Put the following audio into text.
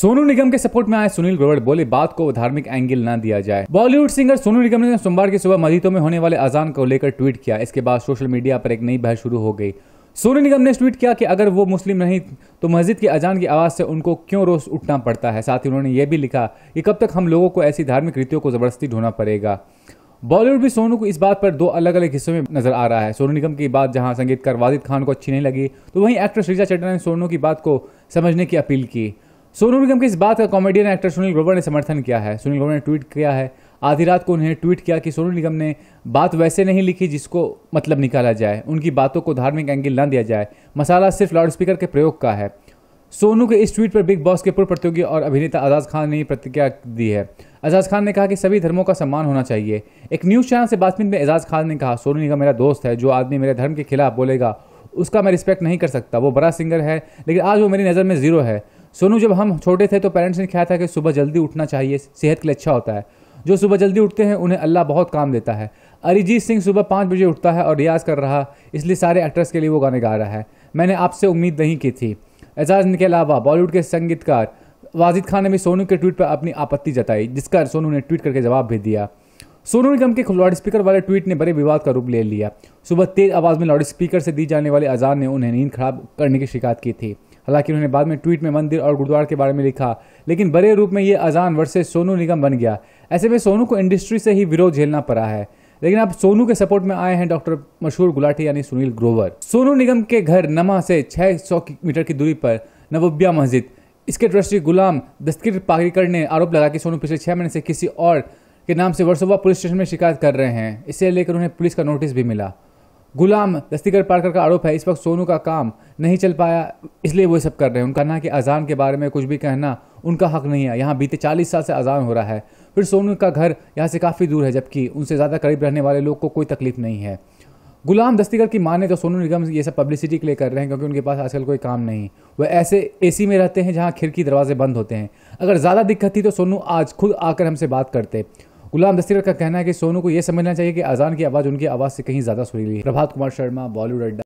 सोनू निगम के सपोर्ट में आए सुनील ग्रोवर बोले बात को धार्मिक एंगल ना दिया जाए बॉलीवुड सिंगर सोनू निगम ने सोमवार की सुबह मदीतों में होने वाले अजान को लेकर ट्वीट किया इसके बाद सोशल मीडिया पर एक नई बहस शुरू हो गई सोनू निगम ने ट्वीट किया कि अगर वो मुस्लिम नहीं तो मस्जिद की अजान की आवाज़ से उनको क्यों रोज उठना पड़ता है साथ ही उन्होंने ये भी लिखा कि कब तक हम लोगों को ऐसी धार्मिक रीतियों को ज़बरदस्ती ढोना पड़ेगा बॉलीवुड भी सोनू को इस बात पर दो अलग अलग हिस्सों में नजर आ रहा है सोनू निगम की बात जहां संगीतकार वादिद खान को अच्छी नहीं लगी तो वहीं एक्ट्रेस रिजा चड्डा ने सोनू की बात को समझने की अपील की सोनू निगम की इस बात का कॉमेडियन एक्टर सुनील ग्रोवर ने समर्थन किया है सुनील ग्रोवर ने ट्वीट किया है आधी रात को उन्हें ट्वीट किया कि सोनू निगम ने बात वैसे नहीं लिखी जिसको मतलब निकाला जाए उनकी बातों को धार्मिक एंगल न दिया जाए मसाला सिर्फ लाउडस्पीकर के प्रयोग का है सोनू के इस ट्वीट पर बिग बॉस के पूर्व प्रतियोगी और अभिनेता आजाद खान ने प्रतिक्रिया दी है आजाद खान ने कहा कि सभी धर्मों का सम्मान होना चाहिए एक न्यूज़ चैनल से बातचीत में एजाज खान ने कहा सोनू निगम मेरा दोस्त है जो आदमी मेरे धर्म के खिलाफ बोलेगा उसका मैं रिस्पेक्ट नहीं कर सकता वो बड़ा सिंगर है लेकिन आज वो मेरी नज़र में ज़ीरो है सोनू जब हम छोटे थे तो पेरेंट्स ने कहा था कि सुबह जल्दी उठना चाहिए सेहत के लिए अच्छा होता है जो सुबह जल्दी उठते हैं उन्हें अल्लाह बहुत काम देता है अरिजीत सिंह सुबह पाँच बजे उठता है और रियाज कर रहा इसलिए सारे एक्ट्रेस के लिए वो गाने गा रहा है मैंने आपसे उम्मीद नहीं की थी एजाज के अलावा बॉलीवुड के संगीतकार वाजिद खान ने भी सोनू के ट्वीट पर अपनी आपत्ति जताई जिसका सोनू ने ट्वीट करके जवाब भी दिया सोनू निगम के लाउड स्पीकर वाले ट्वीट ने बड़े विवाद का रूप ले लिया सुबह तेज आवाज़ में लाउड स्पीकर से दी जाने वाली अजान ने उन्हें नींद खराब करने की शिकायत की थी हालांकि उन्होंने बाद में ट्वीट में मंदिर और गुरुद्वारा के बारे में लिखा लेकिन बड़े रूप में ये अजान वर्षे सोनू निगम बन गया ऐसे में सोनू को इंडस्ट्री से ही विरोध झेलना पड़ा है लेकिन अब सोनू के सपोर्ट में आए हैं डॉक्टर मशहूर गुलाटी यानी सुनील ग्रोवर सोनू निगम के घर नमा से 600 मीटर की दूरी पर नवोबिया मस्जिद इसके ट्रस्टी गुलाम दस्तगीर पागरीकर ने आरोप लगा कि सोनू पिछले छह महीने से किसी और के नाम से वर्सोवा पुलिस स्टेशन में शिकायत कर रहे हैं इसे लेकर उन्हें पुलिस का नोटिस भी मिला गुलाम दस्तीगर पारकर का आरोप है इस वक्त सोनू का काम नहीं चल पाया इसलिए वो सब कर रहे हैं उनका कहना कि अजान के बारे में कुछ भी कहना उनका हक नहीं है यहाँ बीते 40 साल से अजान हो रहा है फिर सोनू का घर यहाँ से काफ़ी दूर है जबकि उनसे ज़्यादा करीब रहने वाले लोग को कोई तकलीफ नहीं है गुलाम दस्तीगर की माने तो सोनू निगम ये सब पब्लिसिटी के लिए कर रहे हैं क्योंकि उनके पास आजकल कोई काम नहीं वह ऐसे ए में रहते हैं जहाँ खिड़की दरवाजे बंद होते हैं अगर ज़्यादा दिक्कत थी तो सोनू आज खुद आकर हमसे बात करते गुलाम दस्तीर का कहना है कि सोनू को यह समझना चाहिए कि अजान की आवाज उनकी आवाज से कहीं ज्यादा सुनी हुई प्रभात कुमार शर्मा बॉलीवुड अड्डा